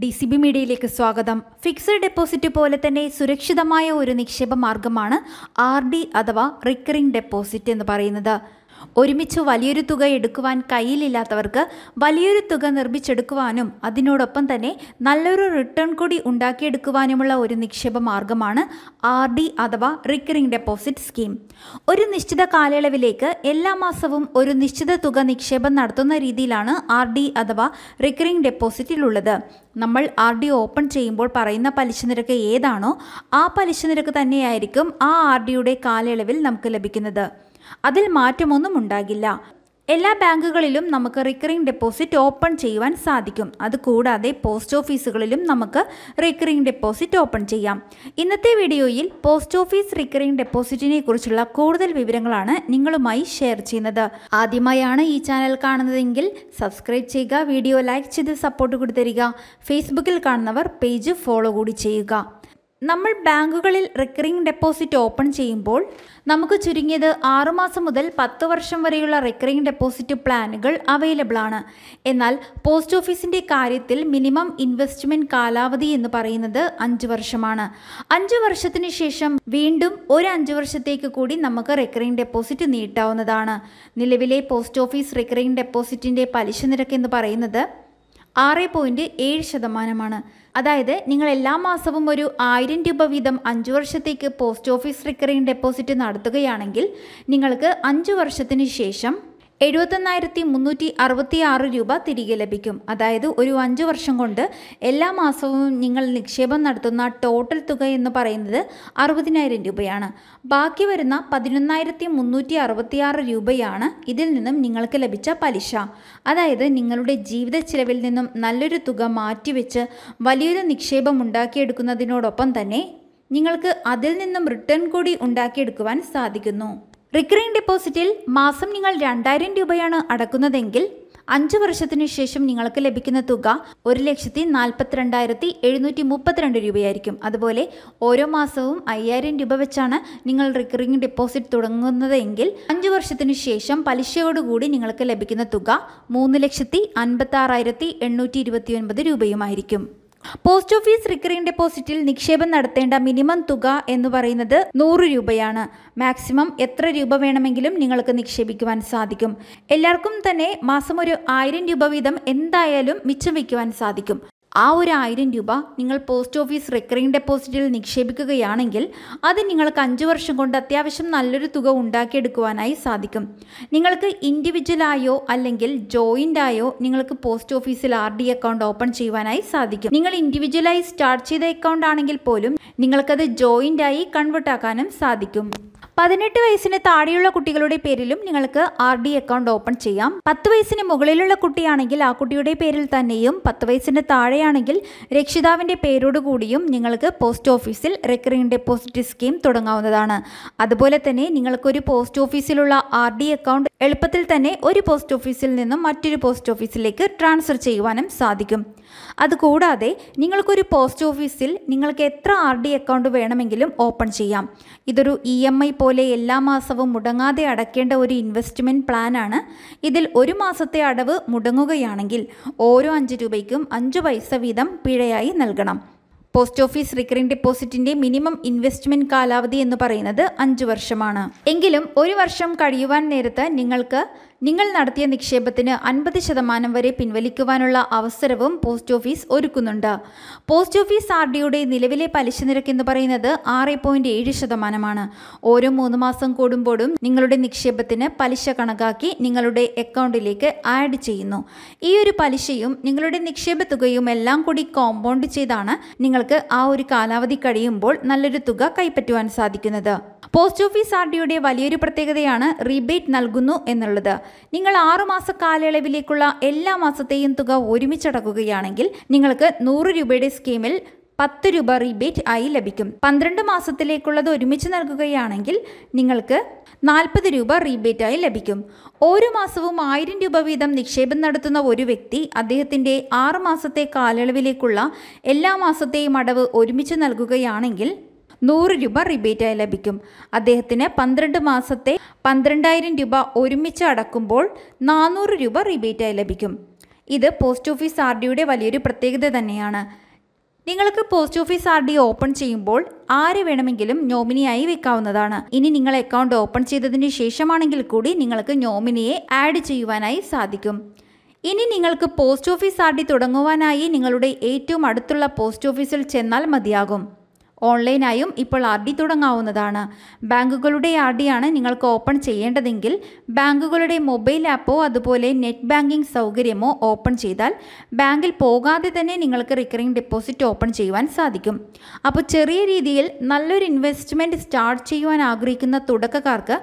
D C B മീഡിയയിലേക്ക് സ്വാഗതം fixed deposit പോലെ തന്നെ സുരക്ഷിതമായ ഒരു നിക്ഷേപ മാർഗമാണ് ആർ ഡി അഥവാ റിക്കറിംഗ് ഡെപ്പോസിറ്റ് എന്ന് പറയുന്നത് ഒരുമിച്ച് വലിയൊരു തുക എടുക്കുവാൻ കയ്യിലില്ലാത്തവർക്ക് വലിയൊരു തുക നിർമ്മിച്ചെടുക്കുവാനും അതിനോടൊപ്പം തന്നെ നല്ലൊരു റിട്ടേൺ കൂടി ഉണ്ടാക്കിയെടുക്കുവാനുമുള്ള ഒരു നിക്ഷേപ മാർഗമാണ് ആർ ഡി അഥവാ റിക്കറിംഗ് ഡെപ്പോസിറ്റ് സ്കീം ഒരു നിശ്ചിത കാലയളവിലേക്ക് എല്ലാ മാസവും ഒരു നിശ്ചിത തുക നിക്ഷേപം നടത്തുന്ന രീതിയിലാണ് ആർ ഡി അഥവാ റിക്കറിംഗ് ഡെപ്പോസിറ്റിലുള്ളത് നമ്മൾ ആർ ഡി ഓപ്പൺ ചെയ്യുമ്പോൾ പറയുന്ന പലിശ നിരക്ക് ഏതാണോ ആ പലിശ നിരക്ക് തന്നെയായിരിക്കും ആ ആർ ഡിയുടെ കാലയളവിൽ നമുക്ക് ലഭിക്കുന്നത് അതിൽ മാറ്റമൊന്നും ഉണ്ടാകില്ല എല്ലാ ബാങ്കുകളിലും നമുക്ക് റിക്കറിംഗ് ഡെപ്പോസിറ്റ് ഓപ്പൺ ചെയ്യുവാൻ സാധിക്കും അതുകൂടാതെ പോസ്റ്റ് ഓഫീസുകളിലും നമുക്ക് റിക്കറിംഗ് ഡെപ്പോസിറ്റ് ഓപ്പൺ ചെയ്യാം ഇന്നത്തെ വീഡിയോയിൽ പോസ്റ്റ് ഓഫീസ് റിക്കറിംഗ് ഡെപ്പോസിറ്റിനെ കുറിച്ചുള്ള കൂടുതൽ വിവരങ്ങളാണ് നിങ്ങളുമായി ഷെയർ ചെയ്യുന്നത് ആദ്യമായാണ് ഈ ചാനൽ കാണുന്നതെങ്കിൽ സബ്സ്ക്രൈബ് ചെയ്യുക വീഡിയോ ലൈക്ക് ചെയ്ത് സപ്പോർട്ട് കൊടുത്തരിക ഫേസ്ബുക്കിൽ കാണുന്നവർ പേജ് ഫോളോ കൂടി ചെയ്യുക നമ്മൾ ബാങ്കുകളിൽ റിക്കറിംഗ് ഡെപ്പോസിറ്റ് ഓപ്പൺ ചെയ്യുമ്പോൾ നമുക്ക് ചുരുങ്ങിയത് ആറുമാസം മുതൽ പത്ത് വർഷം വരെയുള്ള റിക്കറിംഗ് ഡെപ്പോസിറ്റ് പ്ലാനുകൾ അവൈലബിൾ ആണ് എന്നാൽ പോസ്റ്റ് ഓഫീസിൻ്റെ കാര്യത്തിൽ മിനിമം ഇൻവെസ്റ്റ്മെൻറ്റ് കാലാവധി എന്ന് പറയുന്നത് അഞ്ച് വർഷമാണ് അഞ്ച് വർഷത്തിന് ശേഷം വീണ്ടും ഒരു അഞ്ച് വർഷത്തേക്ക് കൂടി നമുക്ക് റിക്കറിംഗ് ഡെപ്പോസിറ്റ് നീട്ടാവുന്നതാണ് നിലവിലെ പോസ്റ്റ് ഓഫീസ് റിക്കറിംഗ് ഡെപ്പോസിറ്റിൻ്റെ പലിശ നിരക്ക് എന്ന് പറയുന്നത് ആറ് പോയിൻറ്റ് ഏഴ് ശതമാനമാണ് അതായത് നിങ്ങൾ എല്ലാ മാസവും ഒരു ആയിരം രൂപ വീതം അഞ്ച് വർഷത്തേക്ക് പോസ്റ്റ് ഓഫീസ് റിക്കറിംഗ് ഡെപ്പോസിറ്റ് നടത്തുകയാണെങ്കിൽ നിങ്ങൾക്ക് അഞ്ച് വർഷത്തിന് ശേഷം എഴുപത്തൊന്നായിരത്തി മുന്നൂറ്റി അറുപത്തി ആറ് രൂപ തിരികെ ലഭിക്കും അതായത് ഒരു അഞ്ച് വർഷം കൊണ്ട് എല്ലാ മാസവും നിങ്ങൾ നിക്ഷേപം നടത്തുന്ന ടോട്ടൽ തുക എന്ന് പറയുന്നത് അറുപതിനായിരം രൂപയാണ് ബാക്കി വരുന്ന പതിനൊന്നായിരത്തി മുന്നൂറ്റി അറുപത്തി ആറ് രൂപയാണ് ഇതിൽ നിന്നും നിങ്ങൾക്ക് ലഭിച്ച പലിശ അതായത് നിങ്ങളുടെ ജീവിത ചിലവിൽ നിന്നും നല്ലൊരു തുക മാറ്റിവെച്ച് വലിയൊരു നിക്ഷേപം ഉണ്ടാക്കിയെടുക്കുന്നതിനോടൊപ്പം തന്നെ നിങ്ങൾക്ക് അതിൽ നിന്നും റിട്ടേൺ കൂടി ഉണ്ടാക്കിയെടുക്കുവാൻ സാധിക്കുന്നു റിക്കറിംഗ് ഡെപ്പോസിറ്റിൽ മാസം നിങ്ങൾ രണ്ടായിരം രൂപയാണ് അടക്കുന്നതെങ്കിൽ അഞ്ച് വർഷത്തിനു ശേഷം നിങ്ങൾക്ക് ലഭിക്കുന്ന തുക ഒരു ലക്ഷത്തി നാൽപ്പത്തിരണ്ടായിരത്തി എഴുന്നൂറ്റി മുപ്പത്തിരണ്ട് രൂപയായിരിക്കും അതുപോലെ ഓരോ മാസവും അയ്യായിരം രൂപ വെച്ചാണ് നിങ്ങൾ റിക്കറിംഗ് ഡെപ്പോസിറ്റ് തുടങ്ങുന്നതെങ്കിൽ അഞ്ച് വർഷത്തിനു ശേഷം പലിശയോടുകൂടി നിങ്ങൾക്ക് ലഭിക്കുന്ന തുക മൂന്ന് ലക്ഷത്തി അൻപത്തി ആറായിരത്തി എണ്ണൂറ്റി ഇരുപത്തി ഒൻപത് രൂപയുമായിരിക്കും പോസ്റ്റ് ഓഫീസ് റിക്കറിംഗ് ഡെപ്പോസിറ്റിൽ നിക്ഷേപം നടത്തേണ്ട മിനിമം തുക എന്ന് പറയുന്നത് നൂറ് രൂപയാണ് മാക്സിമം എത്ര രൂപ വേണമെങ്കിലും നിങ്ങൾക്ക് നിക്ഷേപിക്കുവാൻ സാധിക്കും എല്ലാവർക്കും തന്നെ മാസം ഒരു ആയിരം രൂപ വീതം എന്തായാലും മിച്ചം വയ്ക്കുവാൻ സാധിക്കും ആ ഒരു ആയിരം രൂപ നിങ്ങൾ പോസ്റ്റ് ഓഫീസ് റെക്കറിംഗ് ഡെപ്പോസിറ്റിൽ നിക്ഷേപിക്കുകയാണെങ്കിൽ അത് നിങ്ങൾക്ക് അഞ്ച് വർഷം കൊണ്ട് അത്യാവശ്യം നല്ലൊരു തുക ഉണ്ടാക്കിയെടുക്കുവാനായി സാധിക്കും നിങ്ങൾക്ക് ഇൻഡിവിജ്വലായോ അല്ലെങ്കിൽ ജോയിൻ്റായോ നിങ്ങൾക്ക് പോസ്റ്റ് ഓഫീസിൽ ആർ ഡി അക്കൗണ്ട് ഓപ്പൺ ചെയ്യുവാനായി സാധിക്കും നിങ്ങൾ ഇൻഡിവിജ്വലായി സ്റ്റാർട്ട് ചെയ്ത അക്കൗണ്ട് ആണെങ്കിൽ പോലും നിങ്ങൾക്കത് ജോയിൻ്റായി കൺവേർട്ടാക്കാനും സാധിക്കും പതിനെട്ട് വയസ്സിന് താഴെയുള്ള കുട്ടികളുടെ പേരിലും നിങ്ങൾക്ക് ആർ ഡി അക്കൗണ്ട് ഓപ്പൺ ചെയ്യാം പത്ത് വയസ്സിന് മുകളിലുള്ള കുട്ടിയാണെങ്കിൽ ആ കുട്ടിയുടെ പേരിൽ തന്നെയും പത്ത് വയസ്സിന് താഴെയാണെങ്കിൽ രക്ഷിതാവിൻ്റെ പേരോടുകൂടിയും നിങ്ങൾക്ക് പോസ്റ്റ് ഓഫീസിൽ റെക്കറിംഗ് ഡെപ്പോസിറ്റ് സ്കീം തുടങ്ങാവുന്നതാണ് അതുപോലെ തന്നെ നിങ്ങൾക്കൊരു പോസ്റ്റ് ഓഫീസിലുള്ള ആർ ഡി അക്കൗണ്ട് എളുപ്പത്തിൽ തന്നെ ഒരു പോസ്റ്റ് ഓഫീസിൽ നിന്നും മറ്റൊരു പോസ്റ്റ് ഓഫീസിലേക്ക് ട്രാൻസ്ഫർ ചെയ്യുവാനും സാധിക്കും അതുകൂടാതെ നിങ്ങൾക്കൊരു പോസ്റ്റ് ഓഫീസിൽ നിങ്ങൾക്ക് എത്ര ആർ ഡി അക്കൗണ്ട് വേണമെങ്കിലും ഓപ്പൺ ചെയ്യാം ഇതൊരു ഇ എം ഐ പോലെ എല്ലാ മാസവും മുടങ്ങാതെ അടയ്ക്കേണ്ട ഒരു ഇൻവെസ്റ്റ്മെൻറ്റ് പ്ലാനാണ് ഇതിൽ ഒരു മാസത്തെ അടവ് മുടങ്ങുകയാണെങ്കിൽ ഓരോ അഞ്ച് രൂപയ്ക്കും അഞ്ച് പൈസ വീതം പിഴയായി നൽകണം പോസ്റ്റ് ഓഫീസ് റിക്കറിംഗ് ഡെപ്പോസിറ്റിന്റെ മിനിമം ഇൻവെസ്റ്റ്മെന്റ് കാലാവധി എന്ന് പറയുന്നത് അഞ്ചു വർഷമാണ് എങ്കിലും ഒരു വർഷം കഴിയുവാൻ നേരത്ത് നിങ്ങൾക്ക് നിങ്ങൾ നടത്തിയ നിക്ഷേപത്തിന് അൻപത് ശതമാനം വരെ പിൻവലിക്കുവാനുള്ള അവസരവും പോസ്റ്റ് ഓഫീസ് ഒരുക്കുന്നുണ്ട് പോസ്റ്റ് ഓഫീസ് ആർ ഡിയുടെ നിലവിലെ പലിശ നിരക്ക് എന്ന് പറയുന്നത് ആറ് പോയിന്റ് ഏഴ് ശതമാനമാണ് ഓരോ മൂന്ന് മാസം കൂടുമ്പോഴും നിങ്ങളുടെ നിക്ഷേപത്തിന് പലിശ കണക്കാക്കി നിങ്ങളുടെ അക്കൗണ്ടിലേക്ക് ആഡ് ചെയ്യുന്നു ഈ ഒരു പലിശയും നിങ്ങളുടെ നിക്ഷേപ തുകയും എല്ലാം കൂടി കോമ്പൗണ്ട് ചെയ്താണ് നിങ്ങൾക്ക് ആ ഒരു കാലാവധി കഴിയുമ്പോൾ നല്ലൊരു തുക കൈപ്പറ്റുവാൻ സാധിക്കുന്നത് പോസ്റ്റ് ഓഫീസ് ആർ ഡിയുടെ വലിയൊരു പ്രത്യേകതയാണ് റീബേറ്റ് നൽകുന്നു എന്നുള്ളത് നിങ്ങൾ ആറുമാസ കാലയളവിലേക്കുള്ള എല്ലാ മാസത്തെയും തുക ഒരുമിച്ചടക്കുകയാണെങ്കിൽ നിങ്ങൾക്ക് നൂറ് രൂപയുടെ സ്കീമിൽ പത്ത് രൂപ റീബേറ്റ് ആയി ലഭിക്കും പന്ത്രണ്ട് മാസത്തിലേക്കുള്ളത് ഒരുമിച്ച് നൽകുകയാണെങ്കിൽ നിങ്ങൾക്ക് നാൽപ്പത് രൂപ റീബേറ്റ് ആയി ലഭിക്കും ഓരോ മാസവും ആയിരം രൂപ വീതം നിക്ഷേപം നടത്തുന്ന ഒരു വ്യക്തി അദ്ദേഹത്തിൻ്റെ ആറ് മാസത്തെ കാലയളവിലേക്കുള്ള എല്ലാ മാസത്തെയും അടവ് ഒരുമിച്ച് നൽകുകയാണെങ്കിൽ നൂറ് രൂപ റിബേറ്റായി ലഭിക്കും അദ്ദേഹത്തിന് പന്ത്രണ്ട് മാസത്തെ പന്ത്രണ്ടായിരം രൂപ ഒരുമിച്ച് അടക്കുമ്പോൾ നാനൂറ് രൂപ റിബേറ്റായി ലഭിക്കും ഇത് പോസ്റ്റ് ഓഫീസ് ആർ ഡിയുടെ വലിയൊരു പ്രത്യേകത തന്നെയാണ് നിങ്ങൾക്ക് post office R D open ചെയ്യുമ്പോൾ ആര് വേണമെങ്കിലും നോമിനിയായി വെക്കാവുന്നതാണ് ഇനി നിങ്ങൾ അക്കൗണ്ട് ഓപ്പൺ ചെയ്തതിന് ശേഷമാണെങ്കിൽ കൂടി നിങ്ങൾക്ക് നോമിനിയെ ആഡ് ചെയ്യുവാനായി സാധിക്കും ഇനി നിങ്ങൾക്ക് പോസ്റ്റ് ഓഫീസ് ആർ ഡി തുടങ്ങുവാനായി നിങ്ങളുടെ ഏറ്റവും അടുത്തുള്ള പോസ്റ്റ് ഓഫീസിൽ ചെന്നാൽ മതിയാകും ഓൺലൈനായും ഇപ്പോൾ ആർ ഡി തുടങ്ങാവുന്നതാണ് ബാങ്കുകളുടെ ആർ ഡിയാണ് നിങ്ങൾക്ക് ഓപ്പൺ ചെയ്യേണ്ടതെങ്കിൽ ബാങ്കുകളുടെ മൊബൈൽ ആപ്പോ അതുപോലെ നെറ്റ് ബാങ്കിംഗ് സൗകര്യമോ ഓപ്പൺ ചെയ്താൽ ബാങ്കിൽ പോകാതെ തന്നെ നിങ്ങൾക്ക് റിക്കറിംഗ് ഡെപ്പോസിറ്റ് ഓപ്പൺ ചെയ്യുവാൻ സാധിക്കും അപ്പോൾ ചെറിയ രീതിയിൽ നല്ലൊരു ഇൻവെസ്റ്റ്മെൻറ്റ് സ്റ്റാർട്ട് ചെയ്യുവാൻ ആഗ്രഹിക്കുന്ന തുടക്കക്കാർക്ക്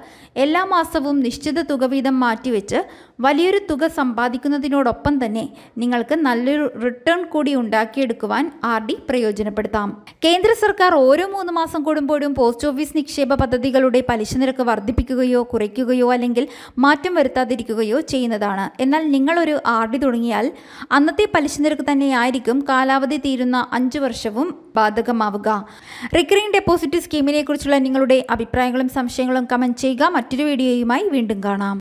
എല്ലാ മാസവും നിശ്ചിത തുക വീതം മാറ്റിവെച്ച് വലിയൊരു തുക സമ്പാദിക്കുന്നതിനോടൊപ്പം തന്നെ നിങ്ങൾക്ക് നല്ലൊരു റിട്ടേൺ കൂടി ഉണ്ടാക്കിയെടുക്കുവാൻ ആർ ഡി പ്രയോജനപ്പെടുത്താം കേന്ദ്ര സർക്കാർ ഓരോ മൂന്ന് മാസം കൂടുമ്പോഴും പോസ്റ്റ് ഓഫീസ് നിക്ഷേപ പദ്ധതികളുടെ പലിശ നിരക്ക് വർദ്ധിപ്പിക്കുകയോ കുറയ്ക്കുകയോ അല്ലെങ്കിൽ മാറ്റം വരുത്താതിരിക്കുകയോ ചെയ്യുന്നതാണ് എന്നാൽ നിങ്ങളൊരു ആർ ഡി തുടങ്ങിയാൽ അന്നത്തെ പലിശ നിരക്ക് തന്നെയായിരിക്കും കാലാവധി തീരുന്ന അഞ്ചു വർഷവും ബാധകമാവുക റിക്കറിംഗ് ഡെപ്പോസിറ്റ് സ്കീമിനെക്കുറിച്ചുള്ള നിങ്ങളുടെ അഭിപ്രായങ്ങളും സംശയങ്ങളും കമൻറ്റ് ചെയ്യുക മറ്റൊരു വീഡിയോയുമായി വീണ്ടും കാണാം